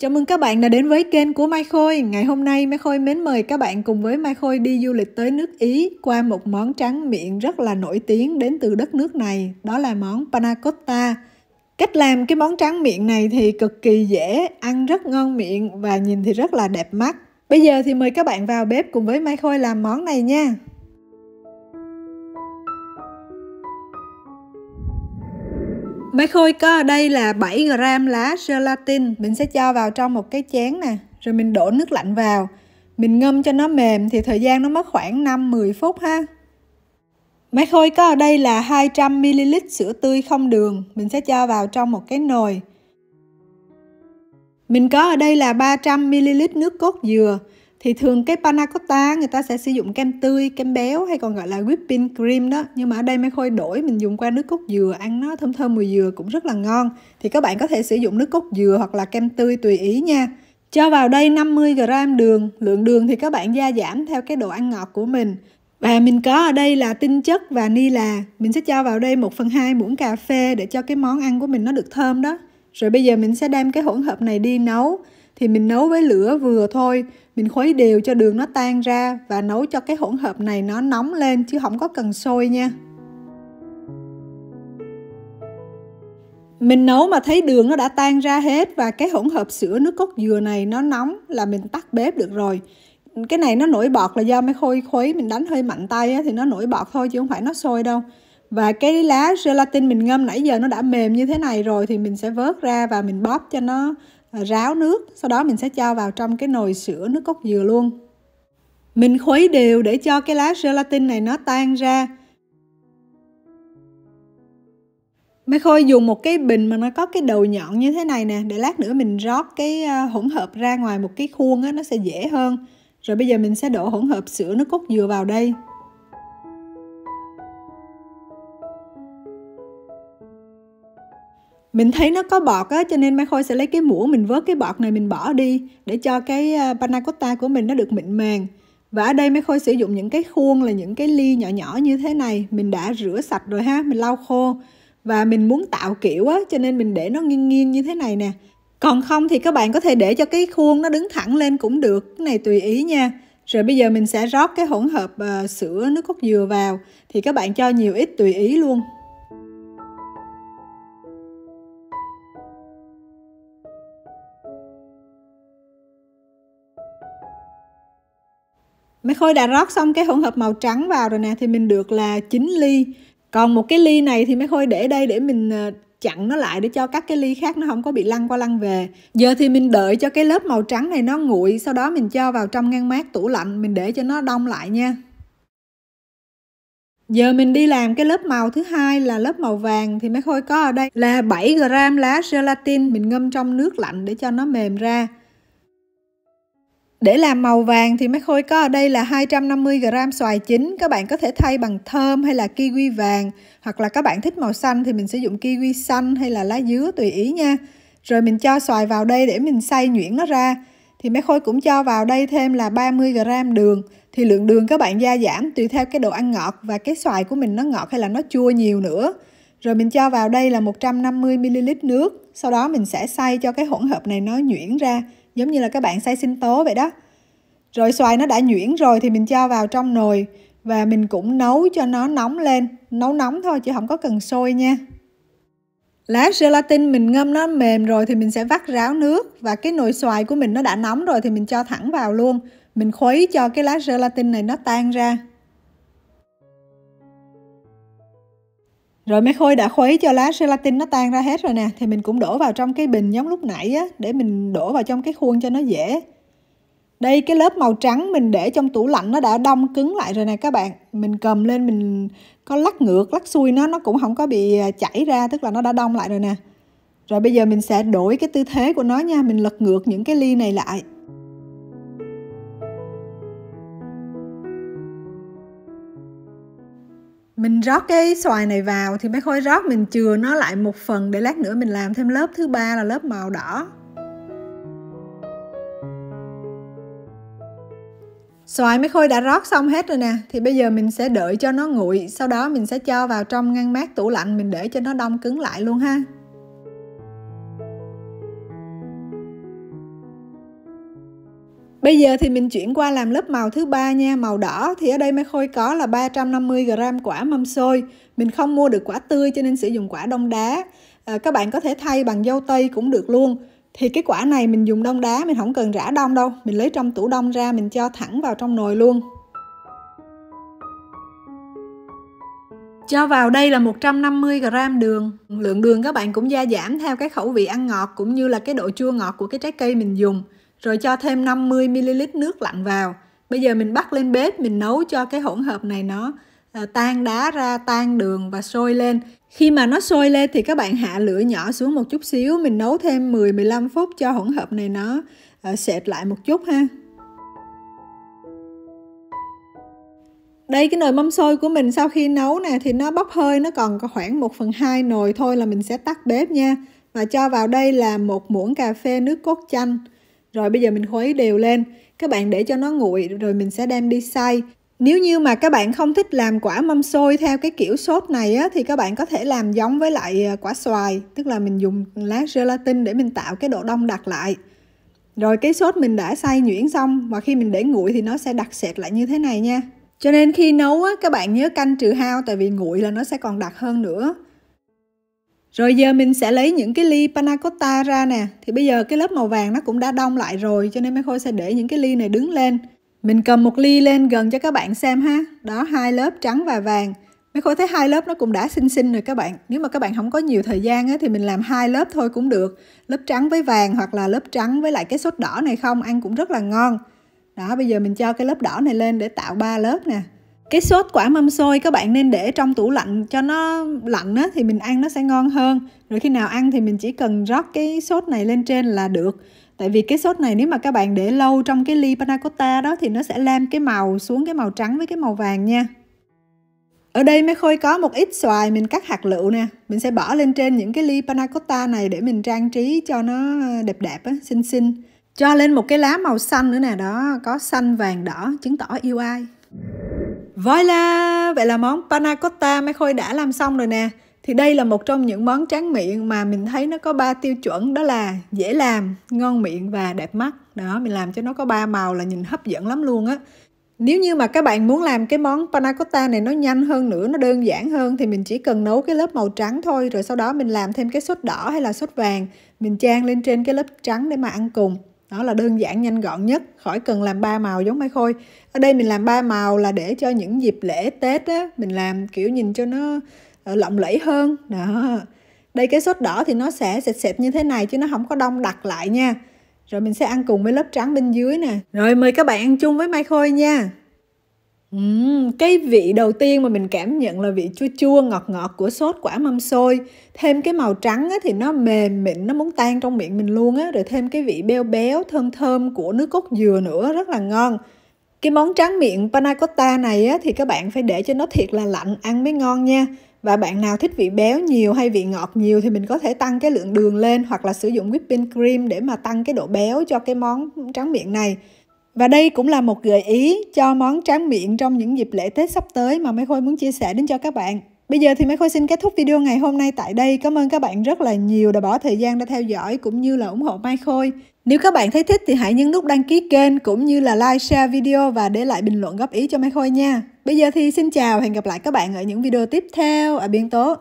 Chào mừng các bạn đã đến với kênh của Mai Khôi. Ngày hôm nay Mai Khôi mến mời các bạn cùng với Mai Khôi đi du lịch tới nước Ý qua một món tráng miệng rất là nổi tiếng đến từ đất nước này, đó là món panna cotta. Cách làm cái món tráng miệng này thì cực kỳ dễ, ăn rất ngon miệng và nhìn thì rất là đẹp mắt. Bây giờ thì mời các bạn vào bếp cùng với Mai Khôi làm món này nha. Mấy khôi có ở đây là 7 gram lá gelatin Mình sẽ cho vào trong một cái chén nè Rồi mình đổ nước lạnh vào Mình ngâm cho nó mềm thì thời gian nó mất khoảng 5-10 phút ha Mấy khôi có ở đây là 200ml sữa tươi không đường Mình sẽ cho vào trong một cái nồi Mình có ở đây là 300ml nước cốt dừa thì thường cái panna cotta người ta sẽ sử dụng kem tươi kem béo hay còn gọi là whipping cream đó nhưng mà ở đây mới khôi đổi mình dùng qua nước cốt dừa ăn nó thơm thơm mùi dừa cũng rất là ngon thì các bạn có thể sử dụng nước cốt dừa hoặc là kem tươi tùy ý nha cho vào đây 50 g đường, lượng đường thì các bạn gia giảm theo cái độ ăn ngọt của mình. Và mình có ở đây là tinh chất và ni vanilla, mình sẽ cho vào đây 1 phần 2 muỗng cà phê để cho cái món ăn của mình nó được thơm đó. Rồi bây giờ mình sẽ đem cái hỗn hợp này đi nấu. Thì mình nấu với lửa vừa thôi, mình khuấy đều cho đường nó tan ra và nấu cho cái hỗn hợp này nó nóng lên chứ không có cần sôi nha mình nấu mà thấy đường nó đã tan ra hết và cái hỗn hợp sữa nước cốt dừa này nó nóng là mình tắt bếp được rồi cái này nó nổi bọt là do mấy khôi khuấy mình đánh hơi mạnh tay thì nó nổi bọt thôi chứ không phải nó sôi đâu và cái lá gelatin mình ngâm nãy giờ nó đã mềm như thế này rồi thì mình sẽ vớt ra và mình bóp cho nó ráo nước sau đó mình sẽ cho vào trong cái nồi sữa nước cốt dừa luôn mình khuấy đều để cho cái lá gelatin này nó tan ra Mấy Khôi dùng một cái bình mà nó có cái đầu nhọn như thế này nè để lát nữa mình rót cái ờ, hỗn hợp ra ngoài một cái khuôn á nó sẽ dễ hơn. Rồi bây giờ mình sẽ đổ hỗn hợp sữa nước cốt dừa vào đây. mình thấy nó có bọt á cho nên mai khôi sẽ lấy cái muỗng mình vớt cái bọt này mình bỏ đi để cho cái ờ, panna cotta của mình nó được mịn màng và ở đây Mai Khôi sử dụng những cái khuôn là những cái ly nhỏ nhỏ như thế này Mình đã rửa sạch rồi ha, mình lau khô Và mình muốn tạo kiểu á, cho nên mình để nó nghiêng nghiêng như thế này nè Còn không thì các bạn có thể để cho cái khuôn nó đứng thẳng lên cũng được Cái này tùy ý nha Rồi bây giờ mình sẽ rót cái hỗn hợp uh, sữa nước cốt dừa vào Thì các bạn cho nhiều ít tùy ý luôn Mấy khôi đã rót xong cái hỗn hợp màu trắng vào rồi nè thì mình được là 9 ly. Còn một cái ly này thì mấy khôi để đây để mình ờ, chặn nó lại để cho các cái ly khác nó không có bị lăn qua lăn về. Giờ thì mình đợi cho cái lớp màu trắng này nó nguội, sau đó mình cho vào trong ngăn mát tủ lạnh, mình để cho nó đông lại nha. Giờ mình đi làm cái lớp màu thứ hai là lớp màu vàng thì mấy khôi có ở đây là 7 g lá gelatin mình ngâm trong nước lạnh để cho nó mềm ra. Để làm màu vàng thì mấy khôi có ở đây là 250g xoài chín. Các bạn có thể thay bằng thơm hay là kiwi vàng. Hoặc là các bạn thích màu xanh thì mình sử dụng kiwi xanh hay là lá dứa tùy ý nha. Rồi mình cho xoài vào đây để mình xay nhuyễn nó ra. Thì mấy khôi cũng cho vào đây thêm là 30g đường. Thì lượng đường các bạn gia giảm tùy theo cái độ ăn ngọt và cái xoài của mình nó ngọt hay là nó chua nhiều nữa. Rồi mình cho vào đây là 150ml nước. Sau đó mình sẽ xay cho cái hỗn hợp này nó nhuyễn ra giống như là các bạn xay sinh tố vậy đó rồi xoài nó đã nhuyễn rồi thì mình cho vào trong nồi và mình cũng nấu cho nó nóng lên nấu nóng thôi chứ không có cần sôi nha lá gelatin mình ngâm nó mềm rồi thì mình sẽ vắt ráo nước và cái nồi xoài của mình nó đã nóng rồi thì mình cho thẳng vào luôn mình khuấy cho cái lá gelatin này nó tan ra Rồi mấy khôi đã khuấy cho lá gelatin nó tan ra hết rồi nè Thì mình cũng đổ vào trong cái bình giống lúc nãy á Để mình đổ vào trong cái khuôn cho nó dễ Đây cái lớp màu trắng mình để trong tủ lạnh nó đã đông cứng lại rồi nè các bạn Mình cầm lên mình có lắc ngược lắc xuôi nó Nó cũng không có bị à, chảy ra tức là nó đã đông lại rồi nè Rồi bây giờ mình sẽ đổi cái tư thế của nó nha Mình lật ngược những cái ly này lại mình rót cái xoài này vào thì mấy khối rót mình chừa nó lại một phần để lát nữa mình làm thêm lớp thứ ba là lớp màu đỏ xoài mấy khôi đã rót xong hết rồi nè thì bây giờ mình sẽ đợi cho nó nguội sau đó mình sẽ cho vào trong ngăn mát tủ lạnh mình để cho nó đông cứng lại luôn ha Bây giờ thì mình chuyển qua làm lớp màu thứ ba nha, màu đỏ thì ở đây Mai Khôi có là 350 g quả mâm xôi. Mình không mua được quả tươi cho nên sử dụng quả đông đá. À, các bạn có thể thay bằng dâu tây cũng được luôn. Thì cái quả này mình dùng đông đá, mình không cần rã đông đâu. Mình lấy trong tủ đông ra, mình cho thẳng vào trong nồi luôn. Cho vào đây là 150 g đường. Lượng đường các bạn cũng gia giảm theo cái khẩu vị ăn ngọt cũng như là cái độ chua ngọt của cái trái cây mình dùng rồi cho thêm 50ml nước lạnh vào. Bây giờ mình bắt lên bếp, mình nấu cho cái hỗn hợp này nó ờ, tan đá ra, tan đường và sôi lên. Khi mà nó sôi lên thì các bạn hạ lửa nhỏ xuống một chút xíu, mình nấu thêm 10-15 phút cho hỗn hợp này nó ờ, sệt lại một chút ha. Đây cái nồi mâm xôi của mình sau khi nấu nè thì nó bốc hơi nó còn có khoảng 1 phần 2 nồi thôi là mình sẽ tắt bếp nha. Và cho vào đây là một muỗng cà phê nước cốt chanh. Rồi bây giờ mình khuấy đều lên, các bạn để cho nó nguội rồi mình sẽ đem đi xay. Nếu như mà các bạn không thích làm quả mâm xôi theo cái kiểu sốt này á, thì các bạn có thể làm giống với lại à, quả xoài, tức là mình dùng lá gelatin để mình tạo cái độ đông đặc lại. Rồi cái sốt mình đã xay nhuyễn xong và khi mình để nguội thì nó sẽ đặc sệt lại như thế này nha. Cho nên khi nấu á, các bạn nhớ canh trừ hao tại vì nguội là nó sẽ còn đặc hơn nữa. Rồi giờ mình sẽ lấy những cái ly panna cotta ra nè. Thì bây giờ cái lớp màu vàng nó cũng đã đông lại rồi cho nên mấy Khôi sẽ để những cái ly này đứng lên. Mình cầm một ly lên gần cho các bạn xem ha. Đó hai lớp trắng và vàng. Mấy Khôi thấy hai lớp nó cũng đã xinh xinh rồi các bạn. Nếu mà các bạn không có nhiều thời gian á, thì mình làm hai lớp thôi cũng được. Lớp trắng với vàng hoặc là lớp trắng với lại cái sốt đỏ này không ăn cũng rất là ngon. Đó bây giờ mình cho cái lớp đỏ này lên để tạo ba lớp nè cái sốt quả mâm xôi các bạn nên để trong tủ lạnh cho nó lạnh á, thì mình ăn nó sẽ ngon hơn rồi khi nào ăn thì mình chỉ cần rót cái sốt này lên trên là được tại vì cái sốt này nếu mà các bạn để lâu trong cái ly panna cotta đó thì nó sẽ lam cái màu xuống cái màu trắng với cái màu vàng nha ở đây mới khôi có một ít xoài mình cắt hạt lựu nè mình sẽ bỏ lên trên những cái ly panna cotta này để mình trang trí cho nó đẹp đẹp á, xinh xinh cho lên một cái lá màu xanh nữa nè đó có xanh vàng đỏ chứng tỏ yêu ai Voila! Vậy là món panna cotta mấy Khôi đã làm xong rồi nè. Thì đây là một trong những món tráng miệng mà mình thấy nó có ba tiêu chuẩn đó là dễ làm, ngon miệng và đẹp mắt. Đó, mình làm cho nó có ba màu là nhìn hấp dẫn lắm luôn á. Nếu như mà các bạn muốn làm cái món panna cotta này nó nhanh hơn nữa, nó đơn giản hơn thì mình chỉ cần nấu cái lớp màu trắng thôi rồi sau đó mình làm thêm cái sốt đỏ hay là sốt vàng, mình trang lên trên cái lớp trắng để mà ăn cùng đó là đơn giản nhanh gọn nhất khỏi cần làm ba màu giống mai khôi ở đây mình làm ba màu là để cho những dịp lễ tết á mình làm kiểu nhìn cho nó ờ, lộng lẫy hơn đó đây cái sốt đỏ thì nó sẽ sệt sệt như thế này chứ nó không có đông đặc lại nha rồi mình sẽ ăn cùng với lớp trắng bên dưới nè rồi mời các bạn ăn chung với mai khôi nha Uhm, cái vị đầu tiên mà mình cảm nhận là vị chua chua ngọt ngọt của sốt quả mâm xôi thêm cái màu trắng á, thì nó mềm mịn nó muốn tan trong miệng mình luôn á rồi thêm cái vị béo béo thơm thơm của nước cốt dừa nữa rất là ngon cái món tráng miệng panna cotta này á, thì các bạn phải để cho nó thiệt là lạnh ăn mới ngon nha và bạn nào thích vị béo nhiều hay vị ngọt nhiều thì mình có thể tăng cái lượng đường lên hoặc là sử dụng whipping cream để mà tăng cái độ béo cho cái món tráng miệng này và đây cũng là một gợi ý cho món tráng miệng trong những dịp lễ Tết sắp tới mà Mấy Khôi muốn chia sẻ đến cho các bạn. Bây giờ thì Mấy Khôi xin kết thúc video ngày hôm nay tại đây. Cảm ơn các bạn rất là nhiều đã bỏ thời gian để theo dõi cũng như là ủng hộ Mai Khôi. Nếu các bạn thấy thích thì hãy nhấn nút đăng ký kênh cũng như là like, share video và để lại bình luận góp ý cho Mai Khôi nha. Bây giờ thì xin chào, hẹn gặp lại các bạn ở những video tiếp theo ở Biên Tố.